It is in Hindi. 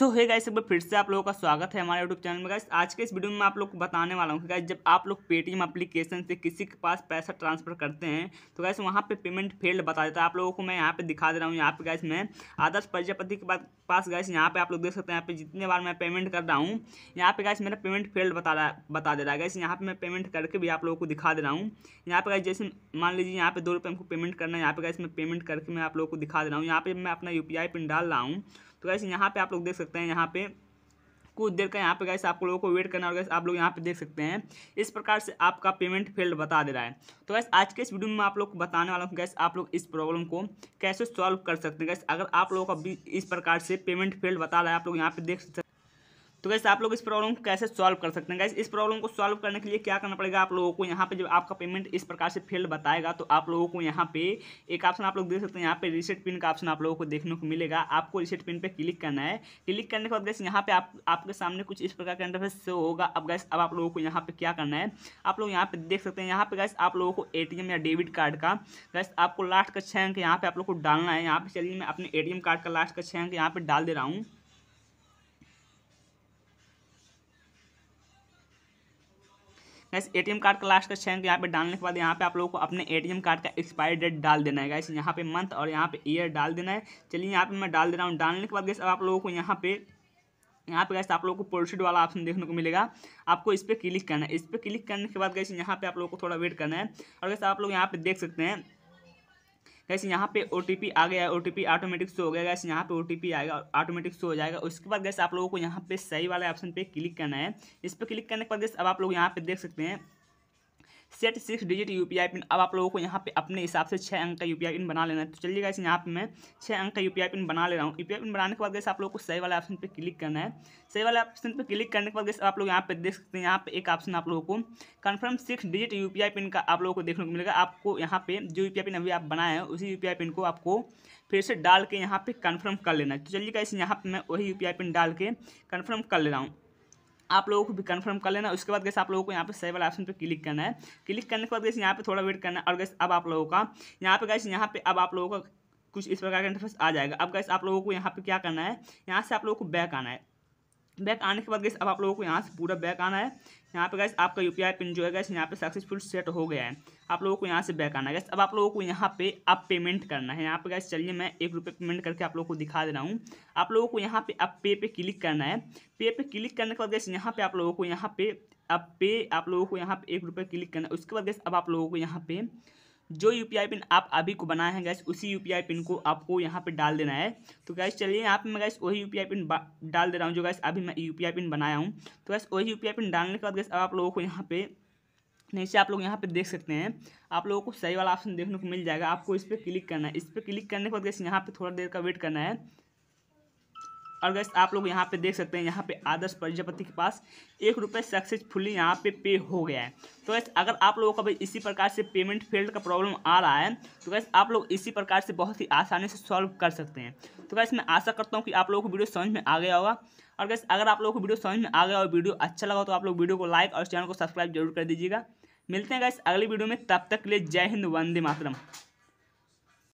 सो है गाइस एक बार फिर से आप लोगों का स्वागत है हमारे यूट्यूब चैनल में गाइस आज के इस वीडियो में आप लोग को बताने वाला हूँ कि गाइस जब आप लोग पेटीएम एप्लीकेशन से किसी के पास पैसा ट्रांसफर करते हैं तो गाइस वहाँ पे पेमेंट फेल्ड बता देता है आप लोगों को मैं यहाँ पे दिखा दे रहा हूँ यहाँ पे गाइस मैं आदर्श प्रजापति के पास गाइस यहाँ पे आप लोग देख सकते हैं यहाँ पे जितने बार मैं पेमेंट कर रहा हूँ यहाँ पे गाइस मेरा पेमेंट फेल्ड बता रहा बता दे रहा है गाइस यहाँ पे मैं पेमेंट करके भी आप लोगों को दिखा दे रहा हूँ यहाँ पे गाइस जैसे मान लीजिए यहाँ पे दो रुपये हमको पेमेंट करना है यहाँ पे गाइस मैं पेमेंट करके मैं आप लोगों को दिखा दे रहा हूँ यहाँ पे मैं अपना यू पिन डाल रहा हूँ तो गैस यहाँ पे आप लोग देख सकते हैं यहाँ पे कुछ देर का यहाँ पे गैस आप लोगों को वेट करना होगा आप लोग यहाँ पे देख सकते हैं इस प्रकार से आपका पेमेंट फेल्ड बता दे रहा है तो गैस आज के इस वीडियो में आप लोग को बताने वाला हूँ गैस आप लोग इस प्रॉब्लम को कैसे सॉल्व कर सकते हैं गैस अगर आप लोगों का इस प्रकार से पेमेंट फेल्ड बता रहा है आप लोग यहाँ पे देख सकते तो कैसे आप लोग इस प्रॉब्लम को कैसे सॉल्व कर सकते हैं गैस इस प्रॉब्लम को सॉल्व करने के लिए क्या करना पड़ेगा आप लोगों को यहाँ पे जब आपका पेमेंट इस प्रकार से फेल्ड बताएगा तो आप लोगों को यहाँ पे एक ऑप्शन आप लोग देख सकते हैं यहाँ पे रिसेट पिन का ऑप्शन आप लोगों को देखने को मिलेगा आपको रिसेट पिन पर क्लिक करना है क्लिक करने के बाद गैस यहाँ पे आपके सामने कुछ इस प्रकार का इंटरफेस शो होगा अब गैस अब आप लोगों को यहाँ पे क्या करना है आप लोग यहाँ पे देख सकते हैं यहाँ पे गैस आप लोगों को ए या डेबिट कार्ड का गैस आपको लास्ट का छः अंक यहाँ पे आप लोग को डालना है यहाँ पे चलिए मैं अपने ए कार्ड का लास्ट का छः अंक यहाँ पे डाल दे रहा हूँ गैस ए कार्ड का लास्ट का छः यहाँ पे डालने के बाद यहाँ पे आप लोगों को अपने ए कार्ड का एक्सपायरी डेट डाल देना है गैस यहाँ पे मंथ और यहाँ पे ईयर डाल देना है चलिए यहाँ पे मैं डाल दे रहा हूँ डालने के बाद गैस अब आप लोगों को यहाँ पे यहाँ पे गैस आप लोगों को प्रोसीड वाला ऑप्शन देखने को मिलेगा आपको इस पर क्लिक करना है इस पर क्लिक करने के बाद गैस यहाँ पे आप लोगों को थोड़ा वेट करना है और गैस आप लोग यहाँ पे देख सकते हैं गैस यहाँ पे ओ आ गया है ओ ऑटोमेटिक शो हो गया गैस यहाँ पे ओ आएगा ऑटोमेटिक शो हो जाएगा उसके बाद गैस आप लोगों को यहाँ पे सही वाले ऑप्शन पे क्लिक करना है इस पर क्लिक करने के बाद गैस अब आप लोग यहाँ पे देख सकते हैं set six digit U PIN अब आप लोगों को यहाँ पे अपने हिसाब से छः अंक का यू पिन बना लेना है तो चलिए गाइस यहाँ पे मैं छः अंक का यू पिन बना ले रहा हूँ यू पिन बनाने के बाद गैस आप लोग को सही वाले ऑप्शन पर क्लिक करना है सही वाले ऑप्शन पर क्लिक करने के बाद गैस आप लोग यहाँ पे देख सकते हैं यहाँ पे एक ऑप्शन आप लोगों को confirm six digit U PIN का आप लोगों को देखने को मिलेगा आपको यहाँ पे जो यू पिन अभी आप बनाए हैं उसी यू पिन को आपको फिर से डाल के यहाँ पे कन्फर्म कर लेना है तो चलिए गाइस यहाँ पर मैं वही यू पिन डाल के कन्फर्म कर ले रहा हूँ आप लोगों को भी कंफर्म कर लेना उसके बाद कैसे आप लोगों को यहाँ पे सही वाला ऑप्शन पे क्लिक करना है क्लिक करने के बाद कैसे यहाँ पे थोड़ा वेट करना है और कैसे अब आप लोगों का यहाँ पे कैसे यहाँ पे अब आप लोगों का कुछ इस प्रकार का इंटरफेस आ जाएगा अब कैसे आप लोगों को यहाँ पे क्या करना है यहाँ से आप लोगों को बैक आना है बैक आने के बाद गैस अब आप लोगों को यहाँ से पूरा बैक आना है यहाँ पे गैस आपका यू पिन जो है गैस यहाँ पे सक्सेसफुल सेट हो गया है आप लोगों को यहाँ से बैक आना है गैस अब आप लोगों को यहाँ पे आप पेमेंट करना है यहाँ पे गैस चलिए मैं एक रुपये पेमेंट करके आप लोगों को दिखा दे रहा हूँ आप लोगों को यहाँ पे अब पे पे क्लिक करना है पे पे क्लिक करने के बाद गैस यहाँ पे आप लोगों को यहाँ पे अब पे आप लोगों को यहाँ पे एक रुपये क्लिक करना है उसके बाद गैस अब आप लोगों को यहाँ पे जो यू पिन आप अभी को बनाए हैं गैस उसी यू पिन को आपको यहाँ पर डाल देना है तो गैस चलिए यहाँ पर मैं गैस वही यू पिन डाल दे रहा हूँ जो गैस अभी मैं यू पिन बनाया हूँ तो गैस वही यू पिन डालने के बाद गैस अब आप लोगों को यहाँ पे नीचे आप लोग यहाँ पे देख सकते हैं आप लोगों को सही वाला ऑप्शन देखने को मिल जाएगा आपको इस पर क्लिक करना है इस पर क्लिक करने के बाद गैस यहाँ पे थोड़ा देर का वेट करना है और गैस आप लोग यहाँ पे देख सकते हैं यहाँ पे आदर्श प्रजापति के पास एक रुपये सक्सेसफुली यहाँ पे पे हो गया है तो गैस अगर आप लोगों का भी इसी प्रकार से पेमेंट फील्ड का प्रॉब्लम आ रहा है तो गैस आप लोग इसी प्रकार से बहुत ही आसानी से सॉल्व कर सकते हैं तो गैस मैं आशा करता हूँ कि आप लोगों को वीडियो समझ में आ गया होगा और गैस अगर आप लोगों को वीडियो समझ में आ गया और वीडियो अच्छा लगा तो आप लोग वीडियो को लाइक और चैनल को सब्सक्राइब जरूर कर दीजिएगा मिलते हैं गैस अगली वीडियो में तब तक के लिए जय हिंद वंदे मातरम